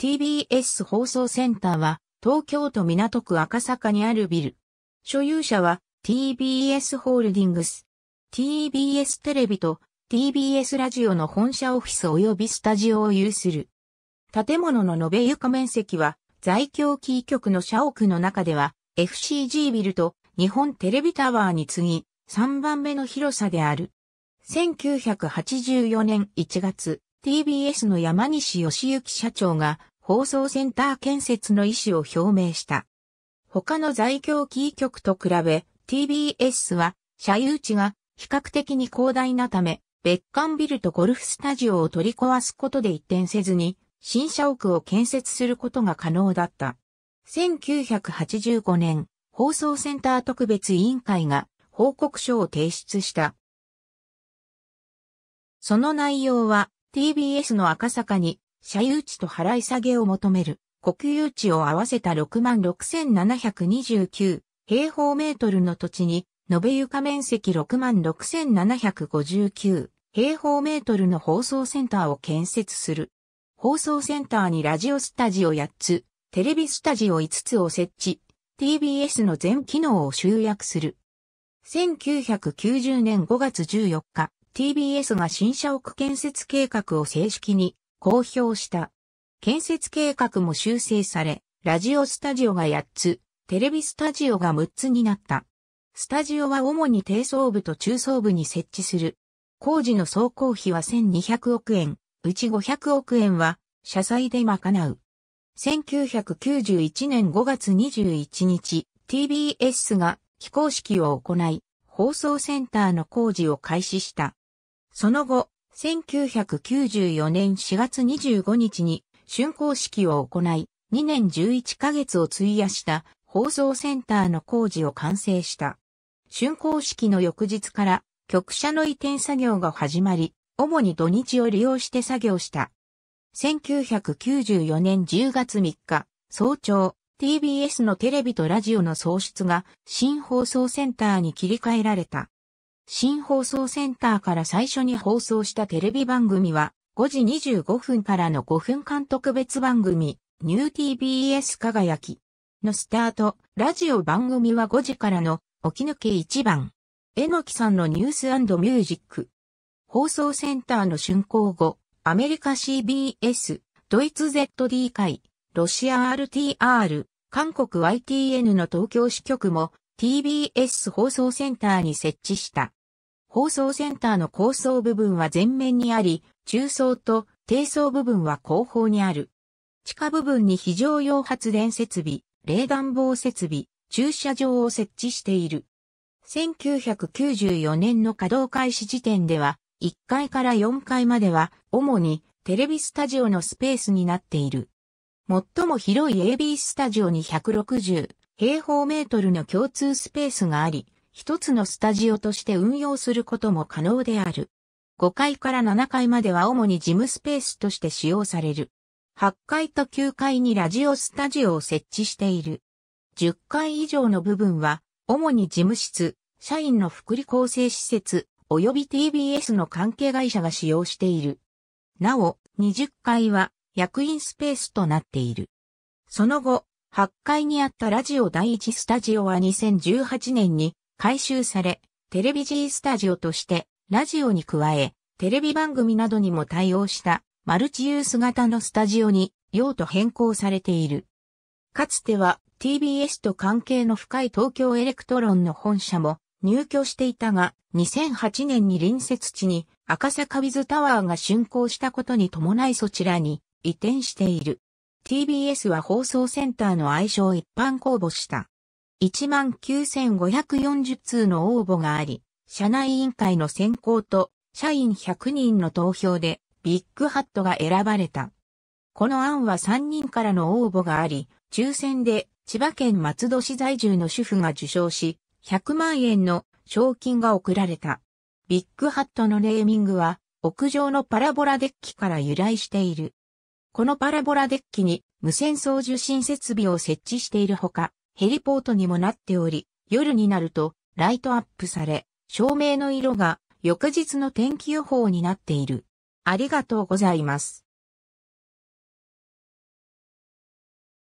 TBS 放送センターは東京都港区赤坂にあるビル。所有者は TBS ホールディングス。TBS テレビと TBS ラジオの本社オフィス及びスタジオを有する。建物の延べ床面積は在京キー局の社屋の中では FCG ビルと日本テレビタワーに次ぎ3番目の広さである。1984年1月、TBS の山西義行社長が放送センター建設の意思を表明した。他の在京キー局と比べ TBS は社有地が比較的に広大なため別館ビルとゴルフスタジオを取り壊すことで一転せずに新社屋を建設することが可能だった。1985年、放送センター特別委員会が報告書を提出した。その内容は TBS の赤坂に社有地と払い下げを求める、国有地を合わせた66,729平方メートルの土地に、延べ床面積66,759平方メートルの放送センターを建設する。放送センターにラジオスタジオ8つ、テレビスタジオ5つを設置、TBS の全機能を集約する。1990年5月14日、TBS が新社屋建設計画を正式に公表した。建設計画も修正され、ラジオスタジオが8つ、テレビスタジオが6つになった。スタジオは主に低層部と中層部に設置する。工事の総工費は1200億円、うち500億円は、社債で賄う。1991年5月21日、TBS が非公式を行い、放送センターの工事を開始した。その後、1994年4月25日に竣工式を行い、2年11ヶ月を費やした放送センターの工事を完成した。竣工式の翌日から局舎の移転作業が始まり、主に土日を利用して作業した。1994年10月3日、早朝、TBS のテレビとラジオの創出が新放送センターに切り替えられた。新放送センターから最初に放送したテレビ番組は、5時25分からの5分間特別番組、ニュー TBS 輝きのスタート、ラジオ番組は5時からの、起き抜け1番。えのきさんのニュースミュージック。放送センターの竣工後、アメリカ CBS、ドイツ ZD 会、ロシア RTR、韓国 YTN の東京支局も TBS 放送センターに設置した。放送センターの高層部分は前面にあり、中層と低層部分は後方にある。地下部分に非常用発電設備、冷暖房設備、駐車場を設置している。1994年の稼働開始時点では、1階から4階までは、主にテレビスタジオのスペースになっている。最も広い AB スタジオに160平方メートルの共通スペースがあり、一つのスタジオとして運用することも可能である。5階から7階までは主に事務スペースとして使用される。8階と9階にラジオスタジオを設置している。10階以上の部分は、主に事務室、社員の福利厚生施設、及び TBS の関係会社が使用している。なお、20階は役員スペースとなっている。その後、8階にあったラジオ第1スタジオは2018年に改修され、テレビ G スタジオとして、ラジオに加え、テレビ番組などにも対応したマルチユース型のスタジオに用途変更されている。かつては TBS と関係の深い東京エレクトロンの本社も入居していたが、2008年に隣接地に赤坂ビズタワーが竣工したことに伴いそちらに移転している。TBS は放送センターの愛称を一般公募した。19,540通の応募があり、社内委員会の選考と社員100人の投票でビッグハットが選ばれた。この案は3人からの応募があり、抽選で千葉県松戸市在住の主婦が受賞し、100万円の賞金が贈られた。ビッグハットのネーミングは屋上のパラボラデッキから由来している。このパラボラデッキに無線送受信設備を設置しているほか、ヘリポートにもなっており、夜になるとライトアップされ、照明の色が翌日の天気予報になっている。ありがとうございます。